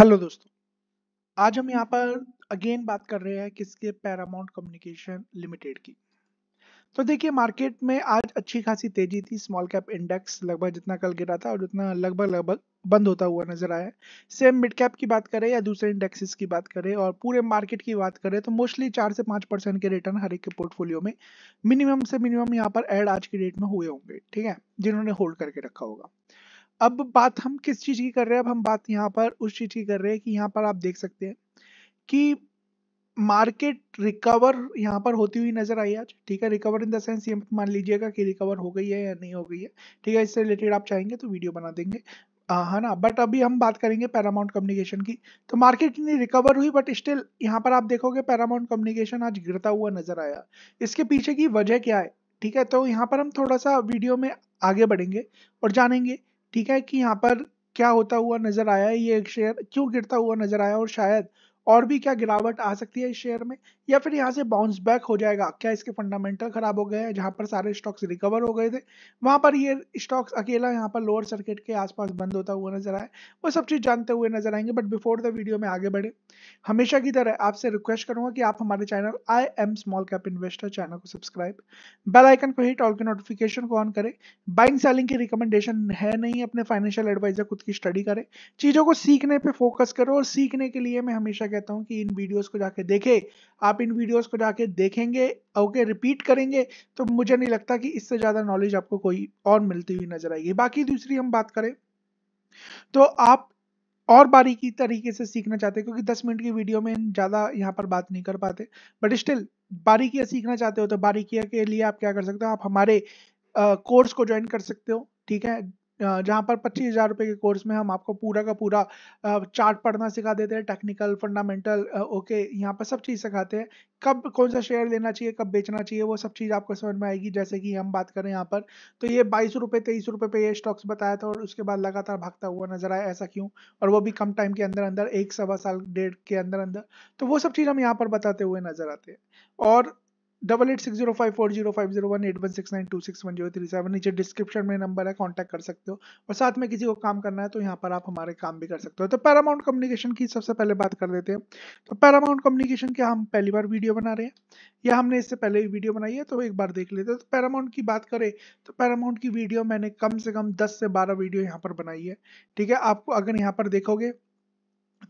hello दोस्तों आज हम यहाँ पर अगेन बात कर रहे हैं किसके पैरामाउंट कम्युनिकेशन लिमिटेड की तो देखिए मार्केट में आज अच्छी खासी तेजी थी स्मॉल कैप इंडेक्स लगभग जितना कल गिरा था और जितना लगभग लगभग बंद होता हुआ नजर आया सेम मिड कैप की बात करें या दूसरे इंडेक्सेस की बात करें और पूरे मार्केट की बात करें तो मोस्टली चार से पांच परसेंट के रिटर्न हर एक के पोर्टफोलियो में मिनिमम से मिनिमम यहाँ पर एड आज की डेट में हुए होंगे ठीक है जिन्होंने होल्ड करके रखा होगा अब बात हम किस चीज़ की कर रहे हैं अब हम बात यहाँ पर उस चीज़ की कर रहे हैं कि यहाँ पर आप देख सकते हैं कि मार्केट रिकवर यहाँ पर होती हुई नजर आई आज ठीक है रिकवर इन द सेंस ये मान लीजिएगा कि रिकवर हो गई है या नहीं हो गई है ठीक है इससे रिलेटेड आप चाहेंगे तो वीडियो बना देंगे है ना बट अभी हम बात करेंगे पैरामाउंट कम्युनिकेशन की तो मार्केट इतनी रिकवर हुई बट स्टिल यहाँ पर आप देखोगे पैरामाउंट कम्युनिकेशन आज गिरता हुआ नजर आया इसके पीछे की वजह क्या है ठीक है तो यहाँ पर हम थोड़ा सा वीडियो में आगे बढ़ेंगे और जानेंगे ठीक है कि यहाँ पर क्या होता हुआ नजर आया ये शेयर क्यों गिरता हुआ नजर आया और शायद और भी क्या गिरावट आ सकती है इस शेयर में या फिर यहाँ से बाउंस बैक हो जाएगा क्या इसके फंडामेंटल खराब हो गए हैं जहाँ पर सारे स्टॉक्स रिकवर हो गए थे वहाँ पर ये स्टॉक्स अकेला यहाँ पर लोअर सर्किट के आसपास बंद होता हुआ नजर आए वो सब चीज़ जानते हुए नजर आएंगे बट बिफोर द वीडियो में आगे बढ़े हमेशा की तरह आपसे रिक्वेस्ट करूंगा कि आप हमारे channel I am small cap investor channel को सब्सक्राइब बेलाइकन आइकन को हिट ऑल के नोटिफिकेशन को ऑन करें बाइंग सेलिंग की रिकमेंडेशन है नहीं अपने फाइनेंशियल एडवाइजर खुद की स्टडी करें चीज़ों को सीखने पर फोकस करो और सीखने के लिए मैं हमेशा कहता हूँ कि इन वीडियोस को जाके देखें आप इन वीडियोस को जाके देखेंगे ओके रिपीट करेंगे तो मुझे नहीं लगता कि इससे ज़्यादा नॉलेज आपको कोई और मिलती हुई नजर आएगी बाकी दूसरी हम बात करें तो आप और बारीकी तरीके से सीखना चाहते हैं क्योंकि 10 मिनट की वीडियो में ज़्यादा यहाँ पर बात नहीं कर पाते बट स्टिल बारीकियाँ सीखना चाहते हो तो बारीकियाँ के लिए आप क्या कर सकते हो आप हमारे कोर्स को ज्वाइन कर सकते हो ठीक है जहाँ पर पच्चीस हज़ार रुपये के कोर्स में हम आपको पूरा का पूरा चार्ट पढ़ना सिखा देते हैं टेक्निकल फंडामेंटल ओके यहाँ पर सब चीज़ सिखाते हैं कब कौन सा शेयर लेना चाहिए कब बेचना चाहिए वो सब चीज़ आपको समझ में आएगी जैसे कि हम बात करें यहाँ पर तो ये बाईस रुपये तेईस रुपये पे ये स्टॉक्स बताया था और उसके बाद लगातार भागता हुआ नजर आया ऐसा क्यों और वो भी कम टाइम के अंदर अंदर एक सवा साल डेढ़ के अंदर अंदर तो वो सब चीज़ हम यहाँ पर बताते हुए नजर आते हैं और double eight six zero five four zero five zero one eight one six nine two six one zero three seven नीचे डिस्क्रिप्शन में नंबर है कांटेक्ट कर सकते हो और साथ में किसी को काम करना है तो यहाँ पर आप हमारे काम भी कर सकते हो तो पैरामाउंट कम्युनिकेशन की सबसे पहले बात कर लेते हैं तो पैरामाउंट कम्युनिकेशन के हम पहली बार वीडियो बना रहे हैं या हमने इससे पहले वीडियो बनाई है तो एक बार देख लेते हैं तो पैरामाउंट की बात करें तो पैरामाउंट की वीडियो मैंने कम से कम दस से बारह वीडियो यहाँ पर बनाई है ठीक है आपको अगर यहाँ पर देखोगे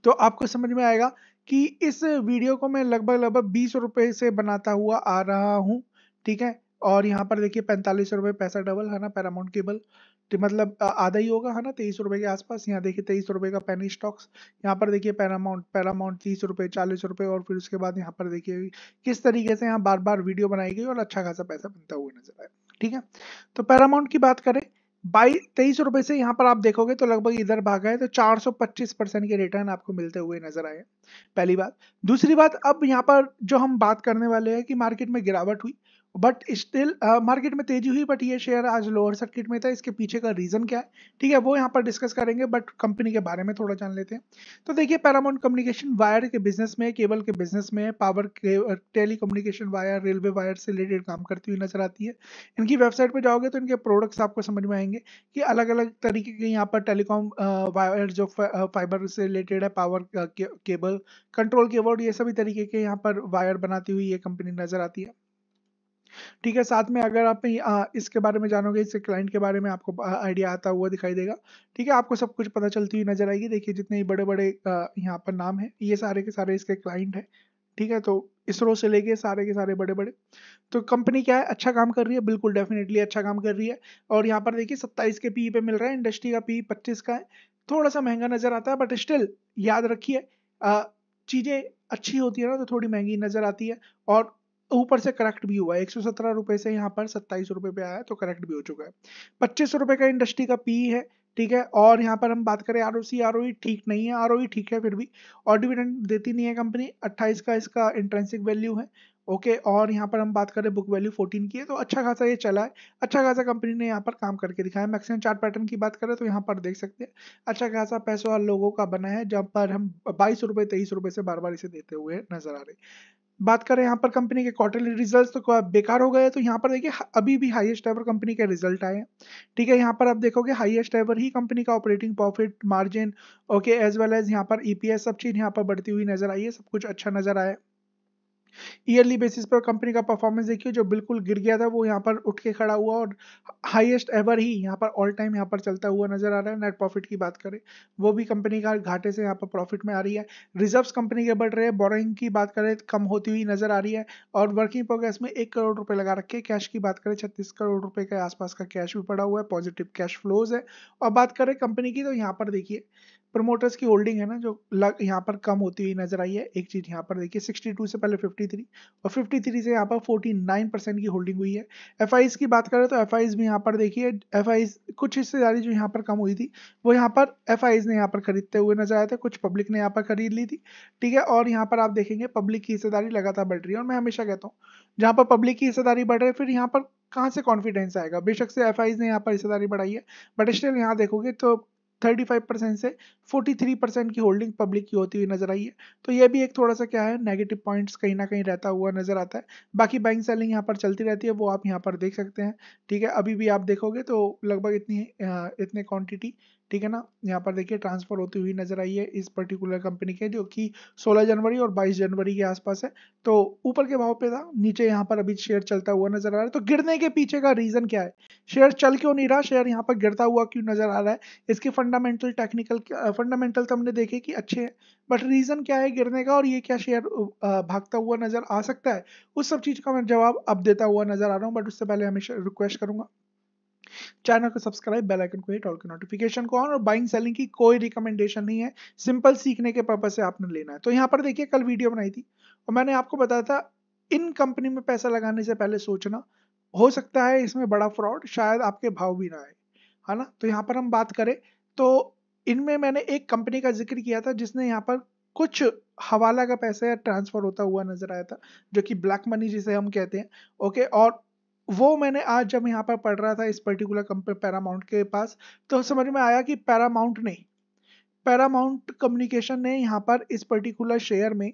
तो आपको समझ में आएगा कि इस वीडियो को मैं लगभग लगभग बीस रुपए से बनाता हुआ आ रहा हूँ ठीक है और यहाँ पर देखिए पैंतालीस रुपए पैसा डबल है ना पैरामाउंट केबल तो मतलब आधा ही होगा है ना तेईस रुपए के आसपास यहाँ देखिए तेईस रुपए का पैनी स्टॉक्स यहाँ पर देखिए पैरामाउंट पैरामाउंट तीस रुपए चालीस रुपए और फिर उसके बाद यहाँ पर देखिए किस तरीके से यहाँ बार बार वीडियो बनाई गई और अच्छा खासा पैसा बनता हुआ नजर आया ठीक है तो पैरामाउंट की बात करें बाई तेईस रुपए से यहाँ पर आप देखोगे तो लगभग इधर भागा है तो 425 परसेंट के रिटर्न आपको मिलते हुए नजर आए पहली बात दूसरी बात अब यहाँ पर जो हम बात करने वाले हैं कि मार्केट में गिरावट हुई बट स्टिल मार्केट में तेजी हुई बट ये शेयर आज लोअर सर्किट में था इसके पीछे का रीज़न क्या है ठीक है वो यहाँ पर डिस्कस करेंगे बट कंपनी के बारे में थोड़ा जान लेते हैं तो देखिए पैरामाउंट कम्युनिकेशन वायर के बिजनेस में केबल के बिजनेस में पावर के telecommunication wire railway wire से रिलेटेड काम करती हुई नजर आती है इनकी वेबसाइट पर जाओगे तो इनके प्रोडक्ट्स आपको समझ में आएंगे कि अलग अलग तरीके के यहाँ पर टेलीकॉम वायर uh, जो फाइबर uh, से रिलेटेड है पावर केबल कंट्रोल केबल ये सभी तरीके के यहाँ पर वायर बनाती हुई ये कंपनी नजर आती है ठीक है साथ में अगर आप इसके बारे में जानोगे इसके क्लाइंट के बारे में आपको आइडिया आता हुआ दिखाई देगा ठीक है आपको सब कुछ पता चलती हुई नजर आएगी देखिए जितने बड़े बड़े यहाँ पर नाम है ये सारे के सारे इसके क्लाइंट है ठीक है तो इसरो से लेके सारे के सारे बड़े बड़े तो कंपनी क्या है अच्छा काम कर रही है बिल्कुल डेफिनेटली अच्छा काम कर रही है और यहाँ पर देखिए सत्ताईस के पी e पे मिल रहा है इंडस्ट्री का पी e पच्चीस का है थोड़ा सा महंगा नजर आता है बट स्टिल याद रखिए चीज़ें अच्छी होती है ना तो थोड़ी महंगी नज़र आती है और ऊपर से करेक्ट भी हुआ है एक रुपए से यहाँ पर सत्ताईस रुपए पे आया तो करेक्ट भी हो चुका है पच्चीस रुपए का इंडस्ट्री का पी है ठीक है और यहाँ पर हम बात करें R O C R O ठीक नहीं है आर ओ e ठीक है फिर भी और डिविडेंड देती नहीं है कंपनी अट्ठाईस का इसका इंट्रेंसिक वैल्यू है ओके और यहाँ पर हम बात करें बुक वैल्यू 14 की है तो अच्छा खासा ये चला है अच्छा खासा कंपनी ने यहाँ पर काम करके दिखाया है मैक्सिमम चार्ट पैटर्न की बात करें तो यहाँ पर देख सकते हैं अच्छा खासा पैसों लोगों का बना है जब पर हम बाईस रुपये तेईस रुपये से बार बार इसे देते हुए नजर आ रहे बात करें यहाँ पर कंपनी के क्वार्टरली रिजल्ट्स तो बेकार हो गए तो यहाँ पर देखिए अभी भी हाईएस्ट एवर कंपनी के रिजल्ट आए हैं ठीक है यहाँ पर आप देखोगे हाईएस्ट एवर ही कंपनी का operating profit margin okay as well as यहाँ पर ईपीएस e सब चीज़ यहाँ पर बढ़ती हुई नजर आई है सब कुछ अच्छा नजर आया ईयरली बेसिस पर कंपनी का परफॉर्मेंस देखिए जो बिल्कुल गिर गया था वो यहाँ पर उठ के खड़ा हुआ और हाईएस्ट एवर ही यहाँ पर ऑल टाइम यहाँ पर चलता हुआ नजर आ रहा है नेट प्रॉफिट की बात करें वो भी कंपनी का घाटे से यहाँ पर प्रॉफिट में आ रही है रिजर्व्स कंपनी के बढ़ रहे हैं बोरिंग की बात करें कम होती हुई नजर आ रही है और वर्किंग प्रोग्रेस में एक करोड़ रुपये लगा रखे कैश की बात करें छत्तीस करोड़ रुपये के आसपास का कैश भी पड़ा हुआ है पॉजिटिव कैश फ्लोज है और बात करें कंपनी की तो यहाँ पर देखिए प्रमोटर्स की होल्डिंग है ना जो यहाँ पर कम होती हुई नजर आई है एक चीज यहाँ पर देखिए 62 से पहले फिफ्टी 53 और 53 से यहाँ पर 49 परसेंट की होल्डिंग हुई है एफ की बात करें तो एफ भी यहाँ पर देखिए एफ कुछ हिस्सेदारी जो यहाँ पर कम हुई थी वो यहाँ पर एफ ने यहाँ पर खरीदते हुए नजर आए थे कुछ पब्लिक ने यहाँ पर खरीद ली थी ठीक है और यहाँ पर आप देखेंगे पब्लिक की हिस्सेदारी लगातार बढ़ रही है और मैं हमेशा कहता हूँ जहाँ पर पब्लिक की हिस्सेदारी बढ़ रही है फिर यहाँ पर कहाँ से कॉन्फिडेंस आएगा बेशक से एफ ने यहाँ पर हिस्सेदारी बढ़ाई है बट स्टिल यहाँ देखोगे तो 35 परसेंट से 43 परसेंट की होल्डिंग पब्लिक की होती हुई नजर आई है तो ये भी एक थोड़ा सा क्या है नेगेटिव पॉइंट्स कहीं ना कहीं रहता हुआ नजर आता है बाकी बैंक सेलिंग यहाँ पर चलती रहती है वो आप यहाँ पर देख सकते हैं ठीक है अभी भी आप देखोगे तो लगभग इतनी इतने क्वान्टिटी ठीक है ना यहाँ पर देखिए ट्रांसफर होती हुई नजर आई है इस पर्टिकुलर कंपनी के जो कि 16 जनवरी और 22 जनवरी के आसपास है तो ऊपर के भाव पे था नीचे यहाँ पर अभी शेयर चलता हुआ नजर आ रहा है तो गिरने के पीछे का रीजन क्या है शेयर चल क्यों नहीं रहा शेयर यहाँ पर गिरता हुआ क्यों नजर आ रहा है इसके फंडामेंटल टेक्निकल फंडामेंटल तो हमने देखे कि अच्छे है बट रीजन क्या है गिरने का और ये क्या शेयर भागता हुआ नजर आ सकता है उस सब चीज का मैं जवाब अब देता हुआ नजर आ रहा हूँ बट उससे पहले हमेशा रिक्वेस्ट करूंगा चैनल को सब्सक्राइब बेल आइकन को हिट ऑल के नोटिफिकेशन को ऑन और बाइंग सेलिंग की कोई रिकमेंडेशन नहीं है सिंपल सीखने के पर्पज से आपने लेना है तो यहाँ पर देखिए कल वीडियो बनाई थी और मैंने आपको बताया था इन कंपनी में पैसा लगाने से पहले सोचना हो सकता है इसमें बड़ा फ्रॉड शायद आपके भाव भी ना आए है ना तो यहाँ पर हम बात करें तो इनमें मैंने एक कंपनी का जिक्र किया था जिसने यहाँ पर कुछ हवाला का पैसा ट्रांसफर होता हुआ नजर आया था जो कि ब्लैक मनी जिसे हम कहते हैं ओके और वो मैंने आज जब यहाँ पर पढ़ रहा था इस पर्टिकुलर कंपनी पैरामाउंट के पास तो समझ में आया कि पैरामाउंट ने पैरामाउंट कम्युनिकेशन ने यहाँ पर इस पर्टिकुलर शेयर में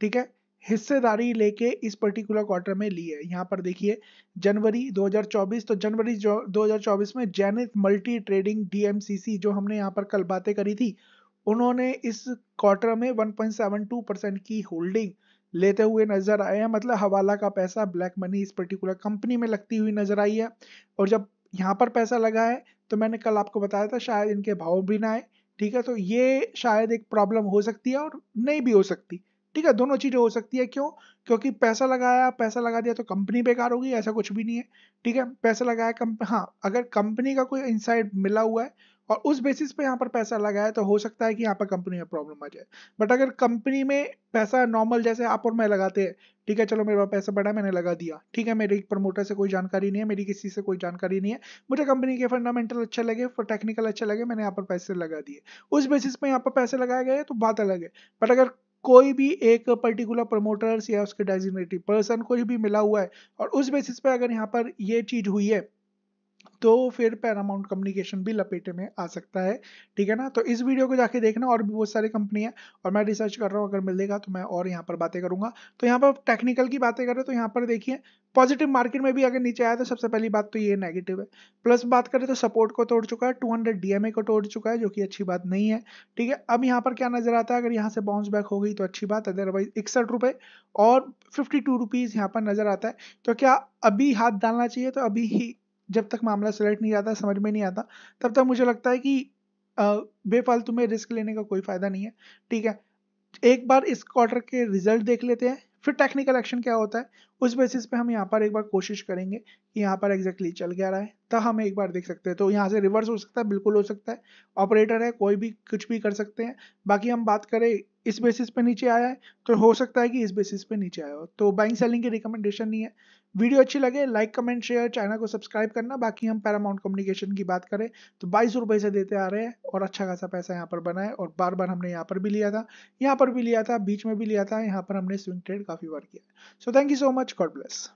ठीक है हिस्सेदारी लेके इस पर्टिकुलर क्वार्टर में ली है यहाँ पर देखिए जनवरी 2024 तो जनवरी 2024 में जेनिथ मल्टी ट्रेडिंग डीएमसीसी जो हमने यहाँ पर कल बातें करी थी उन्होंने इस क्वार्टर में 1.72 परसेंट की होल्डिंग लेते हुए नजर आए हैं मतलब हवाला का पैसा ब्लैक मनी इस पर्टिकुलर कंपनी में लगती हुई नजर आई है और जब यहाँ पर पैसा लगा है तो मैंने कल आपको बताया था शायद इनके भाव भी ना आए ठीक है तो ये शायद एक प्रॉब्लम हो सकती है और नहीं भी हो सकती ठीक है दोनों चीज़ें हो सकती है क्यों क्योंकि पैसा लगाया पैसा लगा दिया तो कंपनी बेकार होगी ऐसा कुछ भी नहीं है ठीक है पैसा लगाया कंप हाँ अगर कंपनी का कोई इनसाइड मिला हुआ है और उस बेसिस पे यहाँ पर पैसा लगाया तो हो सकता है कि यहाँ पर कंपनी में प्रॉब्लम आ जाए बट अगर कंपनी में पैसा नॉर्मल जैसे आप और मैं लगाते हैं ठीक है चलो मेरे पास पैसा बढ़ा मैंने लगा दिया ठीक है मेरी प्रमोटर से कोई जानकारी नहीं है मेरी किसी से कोई जानकारी नहीं है मुझे कंपनी के फंडामेंटल अच्छे लगे फिर टेक्निकल अच्छे लगे मैंने यहाँ पर पैसे लगा दिए उस बेसिस पे यहाँ पर पैसे लगाए गए तो बात अलग है बट अगर कोई भी एक पर्टिकुलर प्रमोटर्स या उसके डेजिग्नेटिव पर्सन कोई भी मिला हुआ है और उस बेसिस पे अगर यहाँ पर ये चीज़ हुई है तो फिर पैरामाउंट कम्युनिकेशन भी लपेटे में आ सकता है ठीक है ना तो इस वीडियो को जाके देखना और भी बहुत सारी कंपनी है और मैं रिसर्च कर रहा हूँ अगर मिलेगा तो मैं और यहाँ पर बातें करूंगा तो यहाँ पर टेक्निकल की बातें करें तो यहाँ पर देखिए पॉजिटिव मार्केट में भी अगर नीचे आया तो सबसे पहली बात तो ये नेगेटिव है प्लस बात करें तो सपोर्ट को तोड़ चुका है 200 हंड्रेड को तोड़ चुका है जो कि अच्छी बात नहीं है ठीक है अब यहाँ पर क्या नजर आता है अगर यहाँ से बाउंस बैक हो गई तो अच्छी बात अदरवाइज इकसठ रुपये और फिफ्टी टू रुपीज़ यहाँ पर नजर आता है तो क्या अभी हाथ डालना चाहिए तो अभी ही जब तक मामला सिलेक्ट नहीं आता समझ में नहीं आता तब तक मुझे लगता है कि बेफालतू में रिस्क लेने का कोई फ़ायदा नहीं है ठीक है एक बार इस क्वार्टर के रिजल्ट देख लेते हैं फिर टेक्निकल एक्शन क्या होता है उस बेसिस पे हम यहाँ पर एक बार कोशिश करेंगे कि यहाँ पर एग्जैक्टली exactly चल गया रहा है तब हम एक बार देख सकते हैं तो यहाँ से रिवर्स हो सकता है बिल्कुल हो सकता है ऑपरेटर है कोई भी कुछ भी कर सकते हैं बाकी हम बात करें इस बेसिस पे नीचे आया है तो हो सकता है कि इस बेसिस पे नीचे आया हो तो बाइंग सेलिंग की रिकमेंडेशन नहीं है वीडियो अच्छी लगे लाइक कमेंट शेयर चैनल को सब्सक्राइब करना बाकी हम पैरामाउंट कम्युनिकेशन की बात करें तो बाईस रुपए से देते आ रहे हैं और अच्छा खासा पैसा यहाँ पर बना है और बार बार हमने यहाँ पर भी लिया था यहाँ पर भी लिया था बीच में भी लिया था यहाँ पर हमने स्विंग ट्रेड काफ़ी बार किया so thank you so much God bless